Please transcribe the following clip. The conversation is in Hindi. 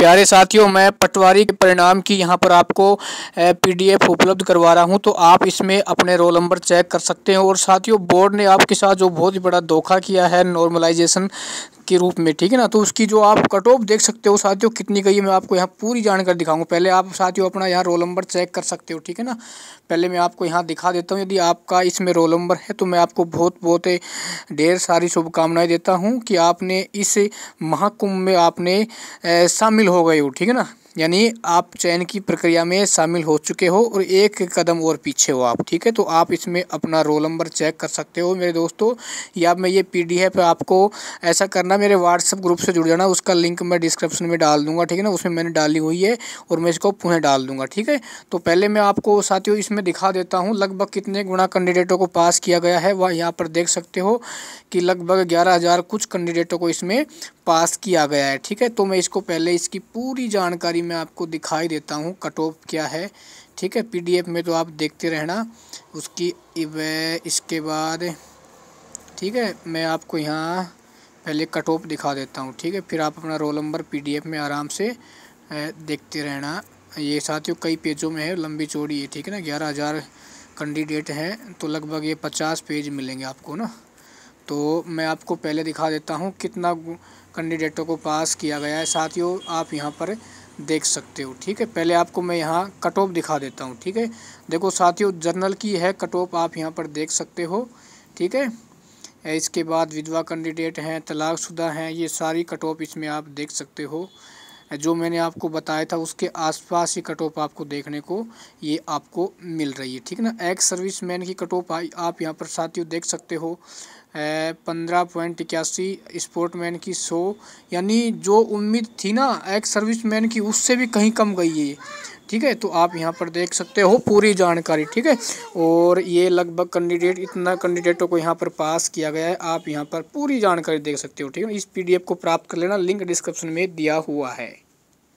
प्यारे साथियों मैं पटवारी के परिणाम की यहाँ पर आपको पीडीएफ उपलब्ध करवा रहा हूँ तो आप इसमें अपने रोल नंबर चेक कर सकते हैं और साथियों बोर्ड ने आपके साथ जो बहुत ही बड़ा धोखा किया है नॉर्मलाइजेशन के रूप में ठीक है ना तो उसकी जो आप कट ऑफ देख सकते हो साथियों कितनी गई है मैं आपको यहाँ पूरी जानकारी दिखाऊंगा पहले आप साथियों अपना यहाँ रोल नंबर चेक कर सकते हो ठीक है ना पहले मैं आपको यहाँ दिखा देता हूँ यदि आपका इसमें रोल नंबर है तो मैं आपको बहुत बहुत ढेर सारी शुभकामनाएँ देता हूँ कि आपने इस महाकुंभ में आपने शामिल हो गई वो ठीक है ना यानी आप चयन की प्रक्रिया में शामिल हो चुके हो और एक कदम और पीछे हो आप ठीक है तो आप इसमें अपना रोल नंबर चेक कर सकते हो मेरे दोस्तों या मैं ये पी डी आपको ऐसा करना मेरे व्हाट्सअप ग्रुप से जुड़ जाना उसका लिंक मैं डिस्क्रिप्शन में डाल दूंगा ठीक है ना उसमें मैंने डाली हुई है और मैं इसको पुनः डाल दूंगा ठीक है तो पहले मैं आपको साथियों इसमें दिखा देता हूँ लगभग कितने गुणा कैंडिडेटों को पास किया गया है वह यहाँ पर देख सकते हो कि लगभग ग्यारह हज़ार कुछ कैंडिडेटों को इसमें पास किया गया है ठीक है तो मैं इसको पहले इसकी पूरी जानकारी सारी मैं आपको दिखाई देता हूँ कट ऑफ क्या है ठीक है पीडीएफ में तो आप देखते रहना उसकी इसके बाद ठीक है मैं आपको यहाँ पहले कट ऑफ दिखा देता हूँ ठीक है फिर आप अपना रोल नंबर पीडीएफ में आराम से देखते रहना ये साथियों कई पेजों में है लंबी चौड़ी है ठीक है ना ग्यारह हज़ार कैंडिडेट हैं तो लगभग ये पचास पेज मिलेंगे आपको ना तो मैं आपको पहले दिखा देता हूँ कितना कैंडिडेटों को पास किया गया है साथियों आप यहाँ पर देख सकते हो ठीक है पहले आपको मैं यहाँ कट ऑफ दिखा देता हूँ ठीक है देखो साथियों जर्नल की है कट ऑफ आप यहाँ पर देख सकते हो ठीक है इसके बाद विधवा कैंडिडेट हैं तलाकशुदा हैं ये सारी कट ऑफ इसमें आप देख सकते हो जो मैंने आपको बताया था उसके आसपास ही कट ऑफ आपको देखने को ये आपको मिल रही है ठीक है ना एक्स सर्विस मैन की कट ऑफ आप यहाँ पर साथियों देख सकते हो पंद्रह पॉइंट इक्यासी स्पोर्टमैन की सौ यानी जो उम्मीद थी ना एक्स सर्विस मैन की उससे भी कहीं कम गई है ठीक है तो आप यहाँ पर देख सकते हो पूरी जानकारी ठीक है और ये लगभग कैंडिडेट इतना कैंडिडेटों तो को यहाँ पर पास किया गया है आप यहाँ पर पूरी जानकारी देख सकते हो ठीक है इस पीडीएफ को प्राप्त कर लेना लिंक डिस्क्रिप्शन में दिया हुआ है